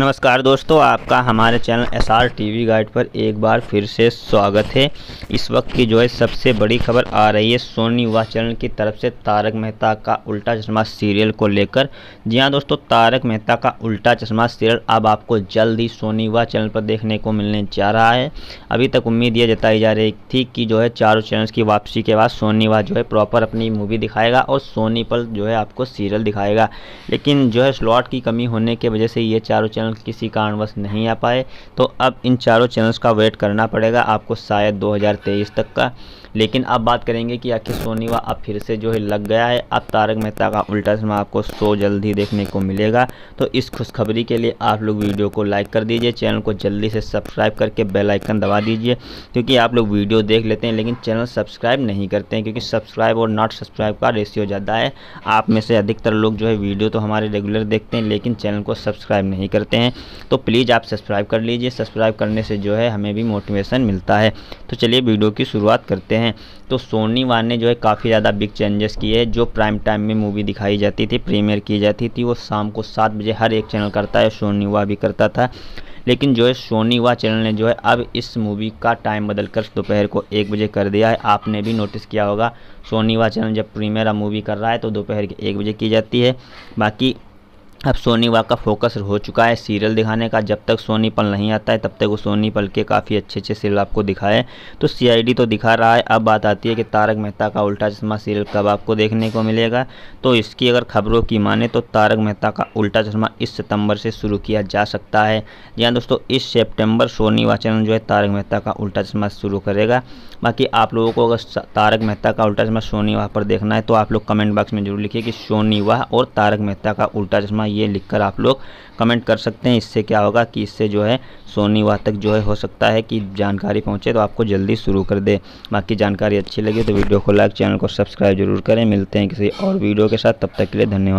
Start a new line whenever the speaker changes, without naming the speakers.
नमस्कार दोस्तों आपका हमारे channel S R T guide पर एक बार फिर से स्वागत है इस वक्त की जो है सबसे बड़ी खबर आ रही है सोनी युवा चैनल की तरफ से तारक मेहता का उल्टा चश्मा सीरियल को लेकर जी हाँ दोस्तों तारक मेहता का उल्टा चश्मा सीरियल अब आपको जल्द ही सोनी युवा चैनल पर देखने को मिलने जा रहा है अभी तक उम्मीद यह जताई जा रही थी कि जो है चारों चैनल्स की वापसी के बाद सोनी युवा जो है प्रॉपर अपनी मूवी दिखाएगा और सोनी पर जो है आपको सीरियल दिखाएगा लेकिन जो है स्लॉट की कमी होने की वजह से ये चारों चैनल चैनल किसी कारणवश नहीं आ पाए तो अब इन चारों चैनल्स का वेट करना पड़ेगा आपको शायद 2023 तक का लेकिन अब बात करेंगे कि आखिर सोनी अब फिर से जो है लग गया है अब तारक मेहता का उल्टा सिनेमा आपको सो जल्द ही देखने को मिलेगा तो इस खुशखबरी के लिए आप लोग वीडियो को लाइक कर दीजिए चैनल को जल्दी से सब्सक्राइब करके बेल आइकन दबा दीजिए क्योंकि आप लोग वीडियो देख लेते हैं लेकिन चैनल सब्सक्राइब नहीं करते हैं क्योंकि सब्सक्राइब और नॉट सब्सक्राइब का रेशियो ज़्यादा है आप में से अधिकतर लोग जो है वीडियो तो हमारे रेगुलर देखते हैं लेकिन चैनल को सब्सक्राइब नहीं करते देते हैं तो प्लीज़ आप सब्सक्राइब कर लीजिए सब्सक्राइब करने से जो है हमें भी मोटिवेशन मिलता है तो चलिए वीडियो की शुरुआत करते हैं तो सोनी वान ने जो है काफ़ी ज़्यादा बिग चेंजेस किए हैं जो प्राइम टाइम में मूवी दिखाई जाती थी प्रीमियर की जाती थी वो शाम को सात बजे हर एक चैनल करता है सोनी वा भी करता था लेकिन जो है सोनी वा चैनल ने जो है अब इस मूवी का टाइम बदल कर दोपहर को एक बजे कर दिया है आपने भी नोटिस किया होगा सोनी वा चैनल जब प्रीमियर मूवी कर रहा है तो दोपहर के एक बजे की जाती है बाकी अब सोनी वा का फोकस हो चुका है सीरियल दिखाने का जब तक सोनी पल नहीं आता है तब तक वो सोनी पल के काफ़ी अच्छे अच्छे सीरियल आपको दिखाए तो सीआईडी तो दिखा रहा है अब बात आती है कि तारक मेहता का उल्टा चश्मा सीरियल कब आपको देखने को मिलेगा तो इसकी अगर खबरों की माने तो तारक मेहता का उल्टा चश्मा इस सितम्बर से शुरू किया जा सकता है या हाँ दोस्तों इस सेप्टेम्बर सोनी वा चैनल जो है तारक मेहता का उल्टा चश्मा शुरू करेगा बाकी आप लोगों को अगर तारक मेहता का उल्टा चश्मा सोनी वाह पर देखना है तो आप लोग कमेंट बॉक्स में जरूर लिखिए कि सोनी वाह और तारक मेहता का उल्टा चश्मा ये लिखकर आप लोग कमेंट कर सकते हैं इससे क्या होगा कि इससे जो है सोनी वहाँ तक जो है हो सकता है कि जानकारी पहुँचे तो आपको जल्दी शुरू कर दे बाकी जानकारी अच्छी लगी तो वीडियो को लाइक चैनल को सब्सक्राइब जरूर करें मिलते हैं किसी और वीडियो के साथ तब तक के लिए धन्यवाद